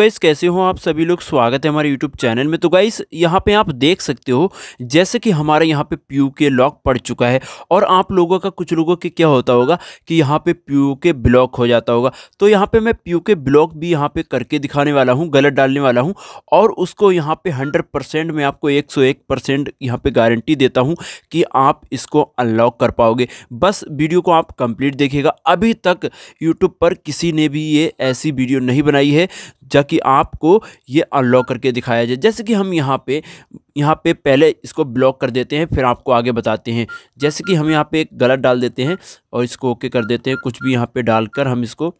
guys कैसे हो आप सभी लोग स्वागत है हमारे यूट्यूब चैनल में तो गाइस यहाँ पे आप देख सकते हो जैसे कि हमारे यहाँ पे प्यू के लॉक पड़ चुका है और आप लोगों का कुछ लोगों के क्या होता होगा कि यहाँ पे पीयू के ब्लॉक हो जाता होगा तो यहाँ पे मैं पीयू के ब्लॉक भी यहाँ पे करके दिखाने वाला हूँ गलत डालने वाला हूँ और उसको यहाँ पे हंड्रेड मैं आपको एक सौ एक परसेंट यहाँ गारंटी देता हूँ कि आप इसको अनलॉक कर पाओगे बस वीडियो को आप कंप्लीट देखिएगा अभी तक यूट्यूब पर किसी ने भी ये ऐसी वीडियो नहीं बनाई है जबकि कि आपको ये अनलॉक करके दिखाया जाए जैसे कि हम यहाँ पे यहाँ पे पहले इसको ब्लॉक कर देते हैं फिर आपको आगे बताते हैं जैसे कि हम यहाँ पे एक गलत डाल देते हैं और इसको ओके कर देते हैं कुछ भी यहाँ पे डालकर हम इसको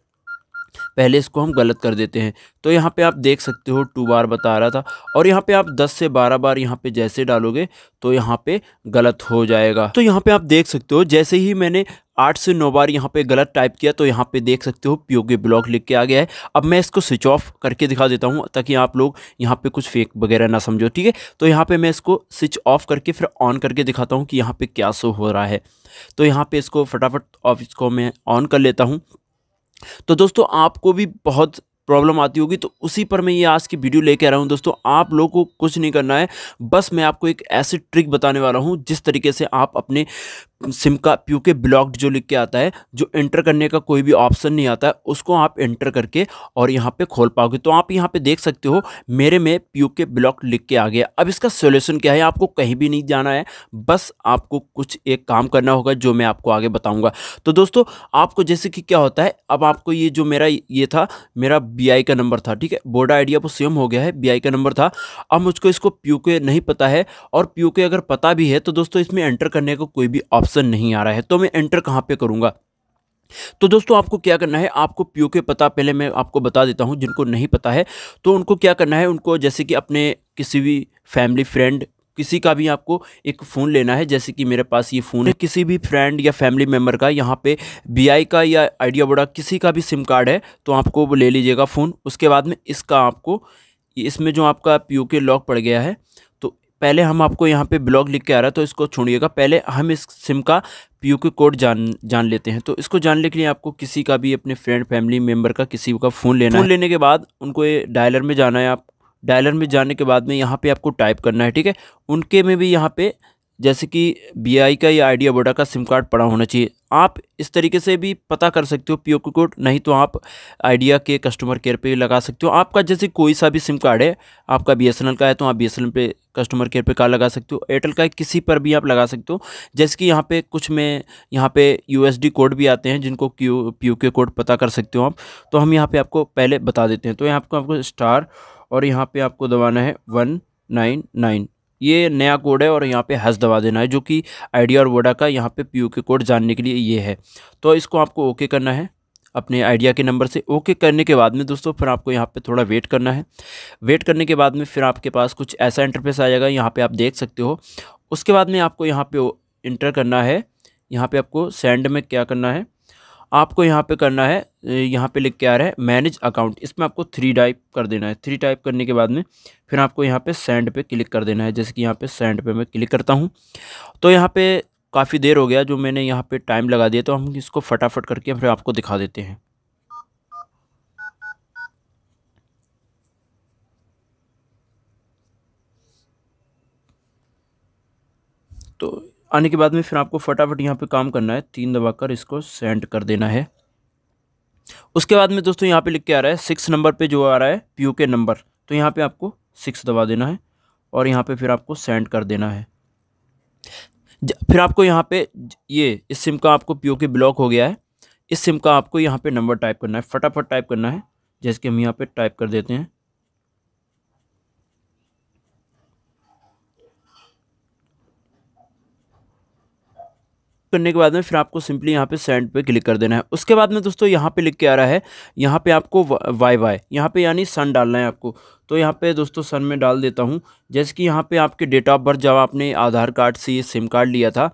पहले इसको हम गलत कर देते हैं तो यहाँ पे आप देख सकते हो टू बार बता रहा था और यहाँ पे आप 10 से 12 बार यहाँ पे जैसे डालोगे तो यहाँ पे गलत हो जाएगा तो यहाँ पे आप देख सकते हो जैसे ही मैंने आठ से नौ बार यहाँ पे गलत टाइप किया तो यहाँ पे देख सकते हो पीओ के ब्लॉक लिख के आ गया है अब मैं इसको स्विच ऑफ करके दिखा देता हूँ ताकि आप लोग यहाँ पे कुछ फेक वगैरह ना समझो ठीक है तो यहाँ पे मैं इसको स्विच ऑफ करके फिर ऑन करके दिखाता हूँ कि यहाँ पे क्या शो हो रहा है तो यहाँ पे इसको फटाफट ऑफ इसको मैं ऑन कर लेता हूँ तो दोस्तों आपको भी बहुत प्रॉब्लम आती होगी तो उसी पर मैं ये आज की वीडियो लेके आ रहा हूँ दोस्तों आप लोगों को कुछ नहीं करना है बस मैं आपको एक ऐसी ट्रिक बताने वाला हूँ जिस तरीके से आप अपने सिम का पी के ब्लॉक्ड जो लिख के आता है जो एंटर करने का कोई भी ऑप्शन नहीं आता है उसको आप एंटर करके और यहाँ पे खोल पाओगे तो आप यहाँ पे देख सकते हो मेरे में प्यू के ब्लॉक लिख के आ गया अब इसका सोल्यूशन क्या है आपको कहीं भी नहीं जाना है बस आपको कुछ एक काम करना होगा जो मैं आपको आगे बताऊँगा तो दोस्तों आपको जैसे कि क्या होता है अब आपको ये जो मेरा ये था मेरा बी का नंबर था ठीक है बोर्डा आइडिया वो सेम हो गया है बी का नंबर था अब मुझको इसको के नहीं पता है और पी अगर पता भी है तो दोस्तों इसमें एंटर करने का कोई भी ऑप्शन ऑप्शन नहीं आ रहा है तो मैं एंटर कहाँ पे करूँगा तो दोस्तों आपको क्या करना है आपको पीओ के पता पहले मैं आपको बता देता हूँ जिनको नहीं पता है तो उनको क्या करना है उनको जैसे कि अपने किसी भी फैमिली फ्रेंड किसी का भी आपको एक फ़ोन लेना है जैसे कि मेरे पास ये फ़ोन है किसी भी फ्रेंड या फैमिली मेम्बर का यहाँ पे बी का या आइडिया बड़ा किसी का भी सिम कार्ड है तो आपको वो ले लीजिएगा फ़ोन उसके बाद में इसका आपको इसमें जो आपका पी के लॉक पड़ गया है पहले हम आपको यहाँ पे ब्लॉग लिख के आ रहा है तो इसको छोड़िएगा पहले हम इस सिम का पी के कोड जान जान लेते हैं तो इसको जानने के लिए आपको किसी का भी अपने फ्रेंड फैमिली मेम्बर का किसी का फ़ोन लेना फ़ोन लेने के बाद उनको ये डायलर में जाना है आप डायलर में जाने के बाद में यहाँ पे आपको टाइप करना है ठीक है उनके में भी यहाँ पे जैसे कि बी का या आइडिया वोडा का सिम कार्ड पड़ा होना चाहिए आप इस तरीके से भी पता कर सकते हो पी कोड नहीं तो आप आइडिया के कस्टमर केयर पे लगा सकते हो आपका जैसे कोई सा भी सिम कार्ड है आपका बी का है तो आप बी पे कस्टमर केयर पे कार्ड लगा सकते हो एयरटेल का है किसी पर भी आप लगा सकते हो जैसे कि यहाँ पे कुछ में यहाँ पे यूएसडी कोड भी आते हैं जिनको क्यू पी के कोड पता कर सकते हो आप तो हम यहाँ पर आपको पहले बता देते हैं तो यहाँ आपको आपको स्टार और यहाँ पर आपको दबाना है वन नाइन नाइन ये नया कोड है और यहाँ पे हंस दबा देना है जो कि आइडिया और वोडा का यहाँ पे पी के कोड जानने के लिए ये है तो इसको आपको ओके करना है अपने आइडिया के नंबर से ओके करने के बाद में दोस्तों फिर आपको यहाँ पे थोड़ा वेट करना है वेट करने के बाद में फिर आपके पास कुछ ऐसा इंटरफेस आ जाएगा यहाँ पर आप देख सकते हो उसके बाद में आपको यहाँ पर इंटर करना है यहाँ पर आपको सेंड में क्या करना है आपको यहाँ पे करना है यहाँ पे लिख के आ रहा है मैनेज अकाउंट इसमें आपको थ्री टाइप कर देना है थ्री टाइप करने के बाद में फिर आपको यहाँ पे सेंड पे क्लिक कर देना है जैसे कि यहाँ पे सेंड पे मैं क्लिक करता हूँ तो यहाँ पे काफ़ी देर हो गया जो मैंने यहाँ पे टाइम लगा दिया तो हम इसको फटाफट करके फिर आपको दिखा देते हैं तो आने के बाद में फिर आपको फटाफट यहाँ पे काम करना है तीन कर इसको सेंड कर देना है उसके बाद में दोस्तों यहाँ पे लिख के आ रहा है सिक्स नंबर पे जो आ रहा है पी के नंबर तो यहाँ पे आपको सिक्स दबा देना है और यहाँ पे फिर आपको सेंड कर देना है फिर आपको यहाँ पे ये इस सिम का आपको पी के ब्लॉक हो गया है इस सिम का आपको यहाँ पर नंबर टाइप करना है फटाफट टाइप करना है जैसे कि हम यहाँ पर टाइप कर देते हैं करने के बाद में फिर आपको सिंपली यहाँ पे सेंड पे क्लिक कर देना है उसके बाद में दोस्तों यहाँ पे लिख के आ रहा है यहाँ पे आपको वाई वाई यहाँ पे यानी सन डालना है आपको तो यहाँ पे दोस्तों सन में डाल देता हूँ जैसे कि यहाँ पे आपके डेट ऑफ बर्थ जब आपने आधार कार्ड से ये सिम कार्ड लिया था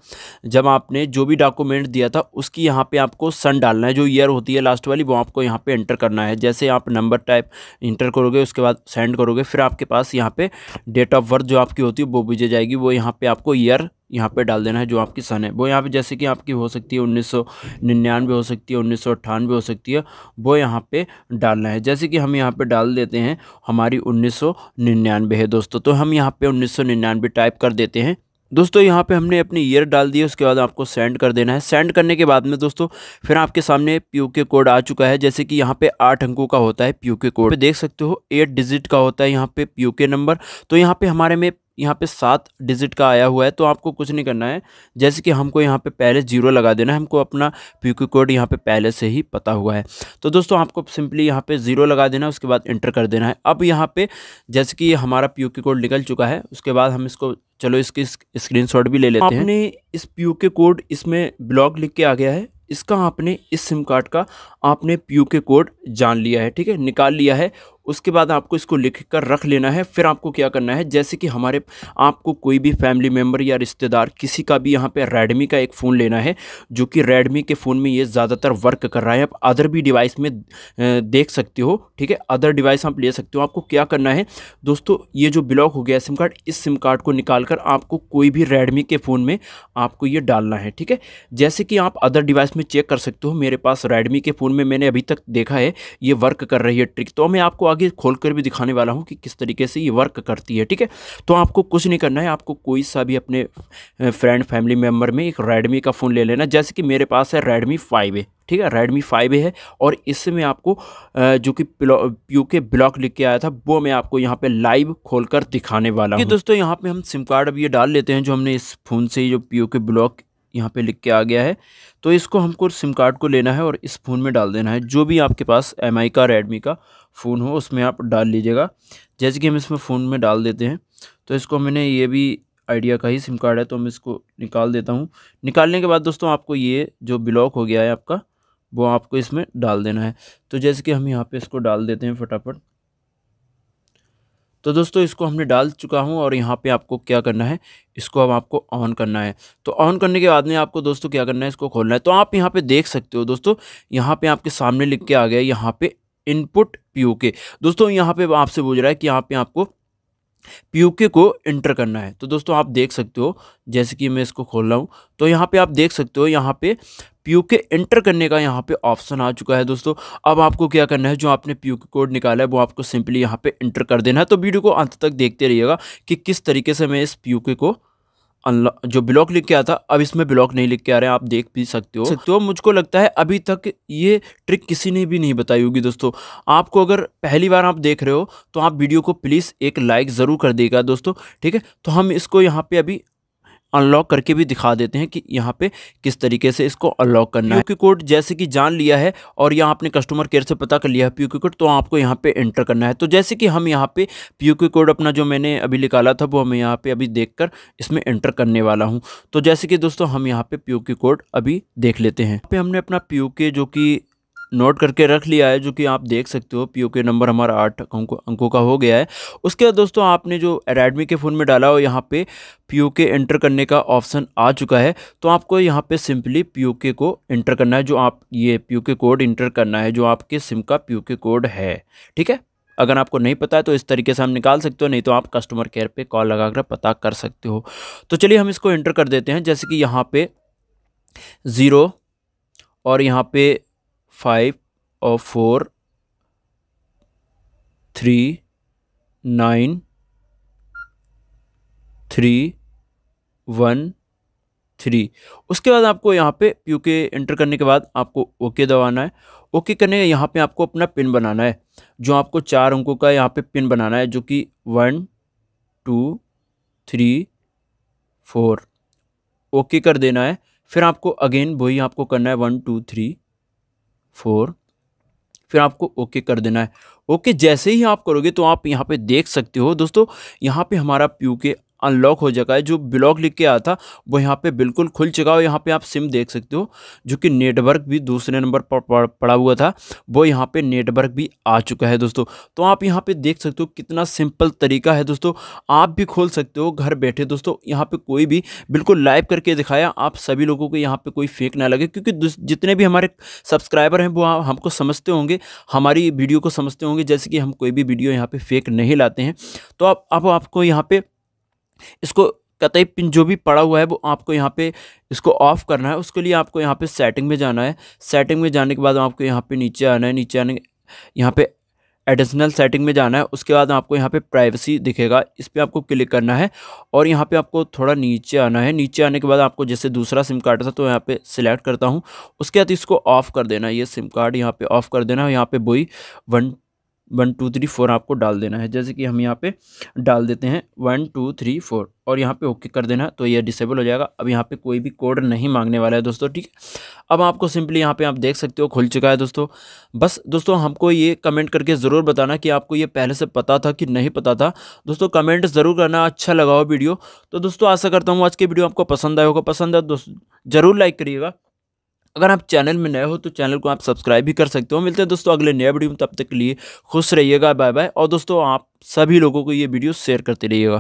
जब आपने जो भी डॉक्यूमेंट दिया था उसकी यहाँ पे आपको सन डालना है जो ईयर होती है लास्ट वाली वो आपको यहाँ पे एंटर करना है जैसे आप नंबर टाइप इंटर करोगे उसके बाद सेंड करोगे फिर आपके पास यहाँ पर डेट ऑफ बर्थ जो आपकी होती है वो भेजी जाएगी वो यहाँ पर आपको ईयर यहाँ पे डाल देना है जो आपकी सन है वो यहाँ पे जैसे कि आपकी हो सकती है उन्नीस सौ निन्यानवे हो सकती है उन्नीस सौ अट्ठानवे हो सकती है वो यहाँ पे डालना है जैसे कि हम यहाँ पे डाल देते हैं हमारी उन्नीस है दोस्तों तो हम यहाँ पे उन्नीस टाइप कर देते हैं दोस्तों यहाँ पे हमने अपनी ईयर डाल दी है उसके बाद आपको सेंड कर देना है सेंड करने के बाद में दोस्तों फिर आपके सामने पीयू के कोड आ चुका है जैसे कि यहाँ पे आठ अंकों का होता है पीयू के कोड देख सकते हो एट डिजिट का होता है यहाँ पे पीयू के नंबर तो यहाँ पे हमारे में यहाँ पे सात डिजिट का आया हुआ है तो आपको कुछ नहीं करना है जैसे कि हमको यहाँ पे पहले जीरो लगा देना है हमको अपना पी कोड यहाँ पे पहले से ही पता हुआ है तो दोस्तों आपको सिंपली यहाँ पे ज़ीरो लगा देना है उसके बाद इंटर कर देना है अब यहाँ पे जैसे कि हमारा पी कोड निकल चुका है उसके बाद हम इसको चलो इसकी स्क्रीन भी ले लेते हैं आपने इस पी के कोड इसमें ब्लॉग लिख के आ गया है इसका आपने इस सिम कार्ड का आपने पी के कोड जान लिया है ठीक है निकाल लिया है उसके बाद आपको इसको लिख कर रख लेना है फिर आपको क्या करना है जैसे कि हमारे आपको कोई भी फैमिली मेम्बर या रिश्तेदार किसी का भी यहाँ पर रेडमी का एक फ़ोन लेना है जो कि रेडमी के फ़ोन में ये ज़्यादातर वर्क कर रहा है आप अदर भी डिवाइस में देख सकते हो ठीक है अदर डिवाइस आप ले सकते हो आपको क्या करना है दोस्तों ये जो ब्लॉक हो गया सिम कार्ड इस सिम कार्ड को निकाल कर आपको कोई भी रेडमी के फ़ोन में आपको ये डालना है ठीक है जैसे कि आप अदर डिवाइस में चेक कर सकते हो मेरे पास रेडमी के फ़ोन में मैंने अभी तक देखा है ये वर्क कर रही है ट्रिक तो मैं आपको आगे कर भी दिखाने वाला हूँ कि किस तरीके से ये वर्क करती है ठीक है तो आपको कुछ नहीं करना है आपको कोई सा भी अपने फ्रेंड फैमिली मेम्बर में एक रेडमी का फ़ोन ले लेना जैसे कि मेरे पास है रेडमी फाइव ए ठीक है रेडमी फाइव ए है और इसमें आपको जो कि यू के ब्लॉक लिख के आया था वो मैं आपको यहाँ पे लाइव खोलकर दिखाने वाला हूँ दोस्तों यहाँ पे हम सिम कार्ड अब ये डाल लेते हैं जो हमने इस फ़ोन से जो पी के ब्लॉक यहाँ पे लिख के आ गया है तो इसको हमको सिम कार्ड को लेना है और इस फ़ोन में डाल देना है जो भी आपके पास एम का रेडमी का फ़ोन हो उसमें आप डाल लीजिएगा जैसे कि हम इसमें फ़ोन में डाल देते हैं तो इसको मैंने ये भी आइडिया का ही सिम कार्ड है तो मैं इसको निकाल देता हूँ निकालने के बाद दोस्तों आपको ये जो ब्लॉक हो गया है आपका वो आपको इसमें डाल देना है तो जैसे कि हम यहाँ पे इसको डाल देते हैं फटाफट तो दोस्तों इसको हमने डाल चुका हूँ और यहाँ पे आपको क्या करना है इसको अब आपको ऑन करना है तो ऑन करने के बाद में आपको दोस्तों क्या करना है इसको खोलना है तो आप यहाँ पे देख सकते हो दोस्तों यहाँ पे आपके सामने लिख के आ गया यहाँ पे इनपुट पीओके दोस्तों यहाँ पे आपसे बोल रहा है कि यहाँ पे आपको पीओके को इंटर करना है तो दोस्तों आप देख सकते हो जैसे कि मैं इसको खोल रहा हूँ तो यहाँ पे आप देख सकते हो यहाँ पे पीओके इंटर करने का यहाँ पे ऑप्शन आ चुका है दोस्तों अब आपको क्या करना है जो आपने पीओके कोड निकाला है वो आपको सिंपली यहाँ पे इंटर कर देना है तो वीडियो को अंत तक देखते रहिएगा कि किस तरीके से मैं इस पीओके को जो ब्लॉक लिख के आता अब इसमें ब्लॉक नहीं लिख के आ रहे हैं आप देख भी सकते हो तो मुझको लगता है अभी तक ये ट्रिक किसी ने भी नहीं बताई होगी दोस्तों आपको अगर पहली बार आप देख रहे हो तो आप वीडियो को प्लीज़ एक लाइक ज़रूर कर देगा दोस्तों ठीक है तो हम इसको यहाँ पे अभी अनलॉक करके भी दिखा देते हैं कि यहाँ पे किस तरीके से इसको अनलॉक करना है क्यू कोड जैसे कि जान लिया है और यहाँ आपने कस्टमर केयर से पता कर लिया है पी कोड तो आपको यहाँ पे एंटर करना है तो जैसे कि हम यहाँ पे पी कोड अपना जो मैंने अभी निकाला था वो हमें यहाँ पे अभी देखकर इसमें एंटर करने वाला हूँ तो जैसे कि दोस्तों हम यहाँ पे पी कोड अभी देख लेते हैं पे हमने अपना पी जो कि नोट करके रख लिया है जो कि आप देख सकते हो पी के नंबर हमारा आठ अंकों अंकों का हो गया है उसके बाद दोस्तों आपने जो रेडमी के फ़ोन में डाला हो यहाँ पे पी के एंटर करने का ऑप्शन आ चुका है तो आपको यहाँ पे सिंपली पी के को एंटर करना है जो आप ये पी के कोड एंटर करना है जो आपके सिम का पी के कोड है ठीक है अगर आपको नहीं पता है तो इस तरीके से हम निकाल सकते हो नहीं तो आप कस्टमर केयर पर कॉल लगाकर पता कर सकते हो तो चलिए हम इसको एंटर कर देते हैं जैसे कि यहाँ पर ज़ीरो और यहाँ पर फाइव और four three nine three one three उसके बाद आपको यहाँ पे यू के एंटर करने के बाद आपको ओके दबाना है ओके करने यहाँ पे आपको अपना पिन बनाना है जो आपको चार अंकों का यहाँ पे पिन बनाना है जो कि one two three four okay कर देना है फिर आपको अगेन वही आपको करना है वन टू थ्री फोर फिर आपको ओके कर देना है ओके जैसे ही आप करोगे तो आप यहाँ पे देख सकते हो दोस्तों यहाँ पे हमारा प्यू के अनलॉक हो चुका है जो ब्लॉक लिख के आया था वो यहाँ पे बिल्कुल खुल चुका है यहाँ पे आप सिम देख सकते हो जो कि नेटवर्क भी दूसरे नंबर पर पड़ा हुआ था वो यहाँ पे नेटवर्क भी आ चुका है दोस्तों तो आप यहाँ पे देख सकते हो कितना सिंपल तरीका है दोस्तों आप भी खोल सकते हो घर बैठे दोस्तों यहाँ पर कोई भी बिल्कुल लाइव करके दिखाया आप सभी लोगों को यहाँ पर कोई फेक ना लगे क्योंकि जितने भी हमारे सब्सक्राइबर हैं वो हमको समझते होंगे हमारी वीडियो को समझते होंगे जैसे कि हम कोई भी वीडियो यहाँ पर फेक नहीं लाते हैं तो आप आपको यहाँ पर इसको कतई पिन जो भी पड़ा हुआ है वो आपको यहाँ पे इसको ऑफ़ करना है उसके लिए आपको यहाँ पे सेटिंग में जाना है सेटिंग में जाने के बाद आपको यहाँ पे नीचे आना है नीचे आने यहाँ पे एडिशनल सेटिंग में जाना है उसके बाद आपको यहाँ पे प्राइवेसी दिखेगा इस पर आपको क्लिक करना है और यहाँ पे आपको थोड़ा नीचे आना है नीचे आने के बाद आपको जैसे दूसरा सिम कार्ड था तो यहाँ पे सिलेक्ट करता हूँ उसके बाद इसको ऑफ़ कर देना ये सिम कार्ड यहाँ पे ऑफ़ कर देना है यहाँ पे बोई one one two three four आपको डाल देना है जैसे कि हम यहाँ पे डाल देते हैं वन टू थ्री फोर और यहाँ पे ओके कर देना तो ये डिसेबल हो जाएगा अब यहाँ पे कोई भी कोड नहीं मांगने वाला है दोस्तों ठीक है अब आपको सिंपली यहाँ पे आप देख सकते हो खुल चुका है दोस्तों बस दोस्तों हमको ये कमेंट करके ज़रूर बताना कि आपको ये पहले से पता था कि नहीं पता था दोस्तों कमेंट ज़रूर करना अच्छा लगा हो वीडियो तो दोस्तों आशा करता हूँ आज की वीडियो आपको पसंद आए होगा पसंद है तो दोस्तों ज़रूर लाइक करिएगा अगर आप चैनल में नए हो तो चैनल को आप सब्सक्राइब भी कर सकते हो मिलते हैं दोस्तों अगले नए वीडियो में तब तक के लिए खुश रहिएगा बाय बाय और दोस्तों आप सभी लोगों को ये वीडियो शेयर करते रहिएगा